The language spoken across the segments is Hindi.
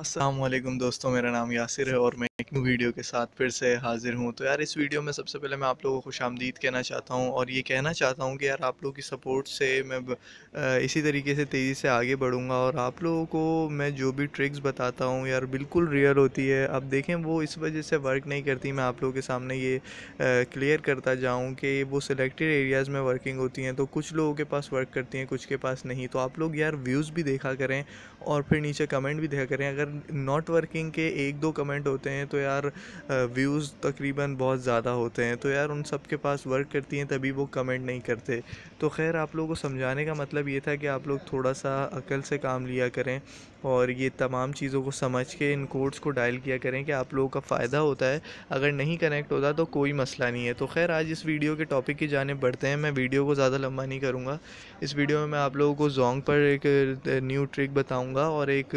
असलम दोस्तों मेरा नाम यासिर है और मैं एक न्यू वीडियो के साथ फिर से हाज़िर हूँ तो यार इस वीडियो में सबसे पहले मैं आप लोगों को खुश आमदीद कहना चाहता हूँ और ये कहना चाहता हूँ कि यार आप लोगों की सपोर्ट से मैं इसी तरीके से तेज़ी से आगे बढ़ूँगा और आप लोगों को मैं जो भी ट्रिक्स बताता हूँ यार बिल्कुल रियल होती है अब देखें वो इस वजह से वर्क नहीं करती मैं आप लोगों के सामने ये क्लियर करता जाऊँ कि वो सिलेक्टेड एरियाज़ में वर्किंग होती हैं तो कुछ लोगों के पास वर्क करती हैं कुछ के पास नहीं तो आप लोग यार व्यूज़ भी देखा करें और फिर नीचे कमेंट भी देखा करें अगर अगर नॉट वर्किंग के एक दो कमेंट होते हैं तो यार व्यूज़ तकरीबन बहुत ज़्यादा होते हैं तो यार उन सब के पास वर्क करती हैं तभी वो कमेंट नहीं करते तो खैर आप लोगों को समझाने का मतलब ये था कि आप लोग थोड़ा सा अकल से काम लिया करें और ये तमाम चीज़ों को समझ के इन कोड्स को डायल किया करें कि आप लोगों का फ़ायदा होता है अगर नहीं कनेक्ट होता तो कोई मसला नहीं है तो खैर आज इस वीडियो के टॉपिक की जाने बढ़ते हैं मैं वीडियो को ज़्यादा लंबा नहीं करूँगा इस वीडियो में मैं आप लोगों को जोंग पर एक न्यू ट्रिक बताऊँगा और एक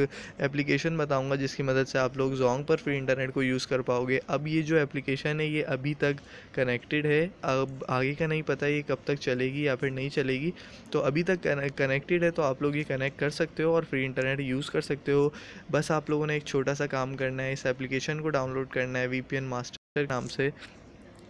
एप्लीकेशन बताऊंगा जिसकी मदद से आप लोग जोंग पर फ्री इंटरनेट को यूज़ कर पाओगे अब ये जो एप्लीकेशन है ये अभी तक कनेक्टेड है अब आगे का नहीं पता ये कब तक चलेगी या फिर नहीं चलेगी तो अभी तक कनेक्टेड है तो आप लोग ये कनेक्ट कर सकते हो और फ्री इंटरनेट यूज़ कर सकते हो बस आप लोगों ने एक छोटा सा काम करना है इस एप्लीकेशन को डाउनलोड करना है वी मास्टर नाम से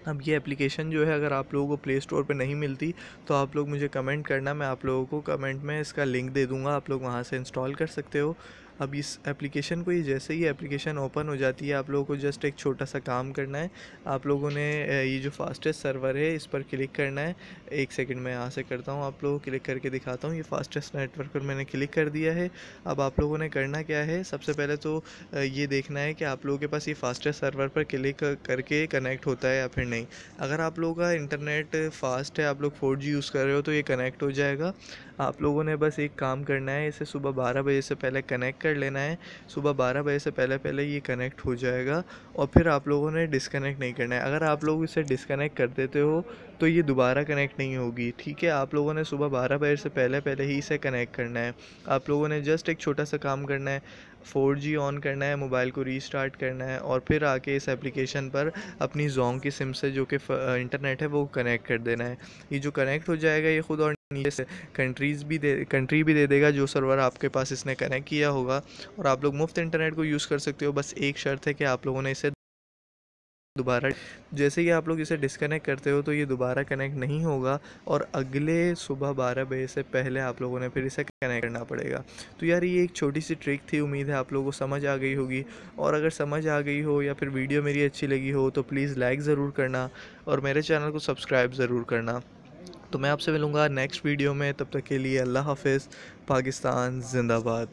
अब ये एप्लीकेशन जो है अगर आप लोगों को प्ले स्टोर पर नहीं मिलती तो आप लोग मुझे कमेंट करना मैं आप लोगों को कमेंट में इसका लिंक दे दूँगा आप लोग वहाँ से इंस्टॉल कर सकते हो अब इस एप्लीकेशन को ये जैसे ही एप्लीकेशन ओपन हो जाती है आप लोगों को जस्ट एक छोटा सा काम करना है आप लोगों ने ये जो फास्टेस्ट सर्वर है इस पर क्लिक करना है एक सेकंड मैं यहाँ से करता हूँ आप लोगों को क्लिक करके दिखाता हूँ ये फास्टेस्ट नेटवर्क पर मैंने क्लिक कर दिया है अब आप लोगों ने करना क्या है सबसे पहले तो ये देखना है कि आप लोगों के पास ये फास्टेस्ट सर्वर पर क्लिक करके कनेक्ट होता है या फिर नहीं अगर आप लोगों का इंटरनेट फास्ट है आप लोग फोर यूज़ कर रहे हो तो ये कनेक्ट हो जाएगा आप लोगों ने बस एक काम करना है इसे सुबह बारह बजे से पहले कनेक्ट कर कर लेना है सुबह बारह बजे से पहले पहले ये कनेक्ट हो जाएगा और फिर आप लोगों ने डिसकनेक्ट नहीं करना है अगर आप लोग इसे डिसकनेक्ट कर देते हो तो ये दोबारा कनेक्ट नहीं होगी ठीक है आप लोगों ने सुबह बारह बजे से पहले पहले ही इसे कनेक्ट करना है आप लोगों ने जस्ट एक छोटा सा काम करना है 4G ऑन करना है मोबाइल को रीस्टार्ट करना है और फिर आके इस एप्लीकेशन पर अपनी जोंग की सिम से जो कि इंटरनेट है वो कनेक्ट कर देना है ये जो कनेक्ट हो जाएगा ये खुद और नीचे कंट्रीज़ भी दे कंट्री भी दे देगा जो सर्वर आपके पास इसने कनेक्ट किया होगा और आप लोग मुफ्त इंटरनेट को यूज़ कर सकते हो बस एक शर्त है कि आप लोगों ने इसे दोबारा जैसे ही आप लोग इसे डिसकनेक्ट करते हो तो ये दोबारा कनेक्ट नहीं होगा और अगले सुबह बारह बजे से पहले आप लोगों ने फिर इसे कनेक्ट करना पड़ेगा तो यार ये एक छोटी सी ट्रिक थी उम्मीद है आप लोगों को समझ आ गई होगी और अगर समझ आ गई हो या फिर वीडियो मेरी अच्छी लगी हो तो प्लीज़ लाइक ज़रूर करना और मेरे चैनल को सब्सक्राइब ज़रूर करना तो मैं आपसे मिलूँगा नेक्स्ट वीडियो में तब तक के लिए अल्लाह हाफिज़ पाकिस्तान जिंदाबाद